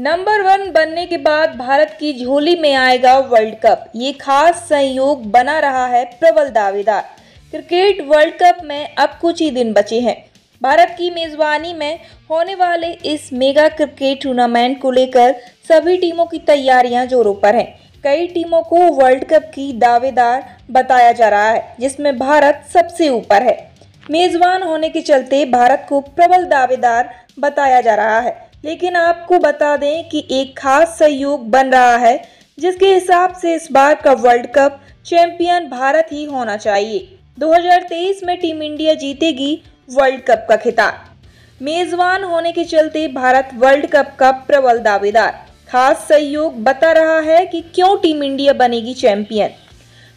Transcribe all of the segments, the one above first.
number one बनने के बाद भारत की झोली में आएगा वर्ल्ड कप ये खास संयोग बना रहा है प्रबल दावेदार क्रिकेट वर्ल्ड कप में अब कुछ ही दिन बचे हैं भारत की मेजबानी में होने वाले इस मेगा क्रिकेट टूर्नामेंट को लेकर सभी टीमों की तैयारियां जोरों पर हैं कई टीमों को वर्ल्ड कप की दावेदार बताया जा रहा है जिसमें भारत सबसे ऊपर है मेजबान होने के चलते भारत को प्रबल दावेदार बताया जा रहा है लेकिन आपको बता दें कि एक खास सहयोग बन रहा है जिसके हिसाब से इस बार का वर्ल्ड कप चैंपियन भारत ही होना चाहिए 2023 में टीम इंडिया जीतेगी वर्ल्ड कप का खिताब मेजबान होने के चलते भारत वर्ल्ड कप का प्रबल दावेदार खास सहयोग बता रहा है कि क्यों टीम इंडिया बनेगी चैंपियन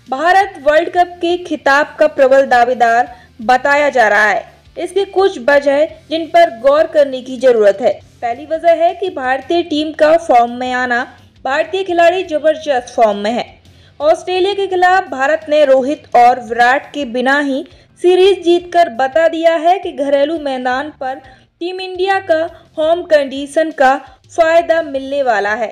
भारत वर्ल्ड कप के खिताब का प्रबल दावेदार बताया जा रहा है इसके कुछ वजह जिन पर गौर करने की जरूरत है पहली वजह है कि भारतीय टीम का फॉर्म में आना भारतीय खिलाड़ी जबरदस्त फॉर्म में है ऑस्ट्रेलिया के खिलाफ भारत ने रोहित और विराट के बिना ही सीरीज जीतकर बता दिया है कि घरेलू मैदान पर टीम इंडिया का होम कंडीशन का फायदा मिलने वाला है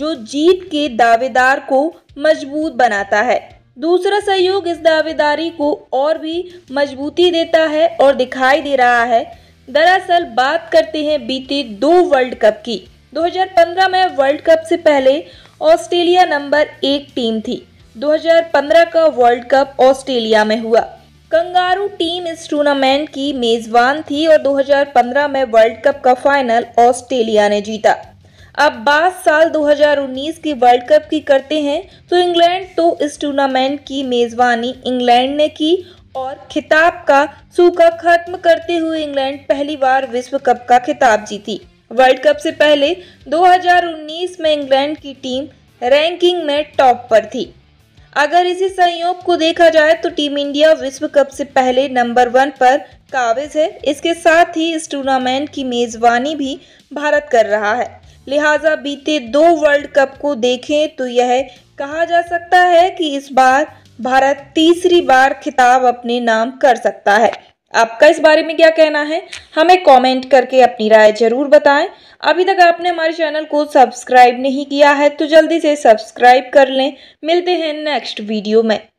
जो जीत के दावेदार को मजबूत बनाता है दूसरा सहयोग इस दावेदारी को और भी मजबूती देता है और दिखाई दे रहा है दरअसल बात करते हैं बीते दो वर्ल्ड कप की 2015 में वर्ल्ड कप से पहले ऑस्ट्रेलिया नंबर एक टीम थी 2015 का वर्ल्ड कप ऑस्ट्रेलिया में हुआ कंगारू टीम इस टूर्नामेंट की मेजबान थी और 2015 में वर्ल्ड कप का फाइनल ऑस्ट्रेलिया ने जीता अब बात साल 2019 की वर्ल्ड कप की करते हैं तो इंग्लैंड तो इस टूर्नामेंट की मेज़बानी इंग्लैंड ने की और खिताब का सूखा खत्म करते हुए इंग्लैंड पहली बार विश्व कप का खिताब जीती वर्ल्ड कप से पहले 2019 में इंग्लैंड की टीम रैंकिंग में टॉप पर थी अगर इसी संयोग को देखा जाए तो टीम इंडिया विश्व कप से पहले नंबर वन पर काबिज है इसके साथ ही इस टूर्नामेंट की मेजबानी भी भारत कर रहा है लिहाजा बीते दो वर्ल्ड कप को देखें तो यह कहा जा सकता है कि इस बार भारत तीसरी बार खिताब अपने नाम कर सकता है आपका इस बारे में क्या कहना है हमें कमेंट करके अपनी राय जरूर बताएं अभी तक आपने हमारे चैनल को सब्सक्राइब नहीं किया है तो जल्दी से सब्सक्राइब कर लें मिलते हैं नेक्स्ट वीडियो में